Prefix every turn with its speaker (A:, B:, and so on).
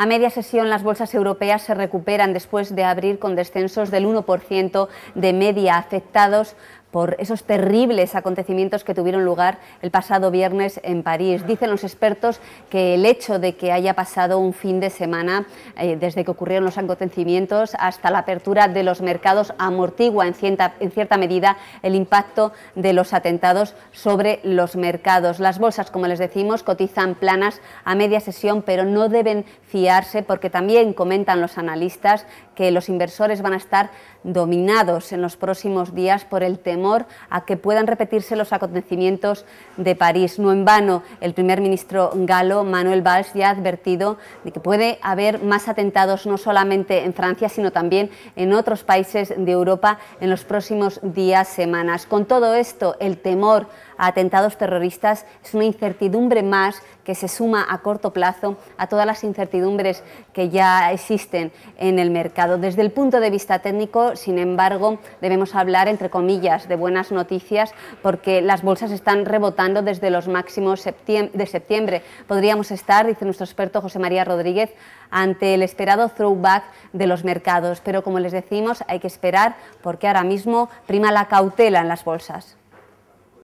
A: A media sesión, las bolsas europeas se recuperan después de abrir con descensos del 1% de media afectados por esos terribles acontecimientos que tuvieron lugar el pasado viernes en París. Dicen los expertos que el hecho de que haya pasado un fin de semana eh, desde que ocurrieron los acontecimientos hasta la apertura de los mercados amortigua en cierta, medida el impacto de los atentados sobre los mercados. Las bolsas, como les decimos, cotizan planas a media sesión, pero no deben fiarse porque también comentan los analistas que los inversores van a estar dominados en los próximos días por el tema a que puedan repetirse los acontecimientos de París. No en vano, el primer ministro galo Manuel Valls ya ha advertido de que puede haber más atentados no solamente en Francia, sino también en otros países de Europa en los próximos días, semanas. Con todo esto, el temor a atentados terroristas es una incertidumbre más que se suma a corto plazo a todas las incertidumbres que ya existen en el mercado. Desde el punto de vista técnico, sin embargo, debemos hablar, entre comillas, de buenas noticias porque las bolsas están rebotando desde los máximos de septiembre. Podríamos estar, dice nuestro experto José María Rodríguez, ante el esperado throwback de los mercados. Pero como les decimos, hay que esperar porque ahora mismo prima la cautela en las bolsas.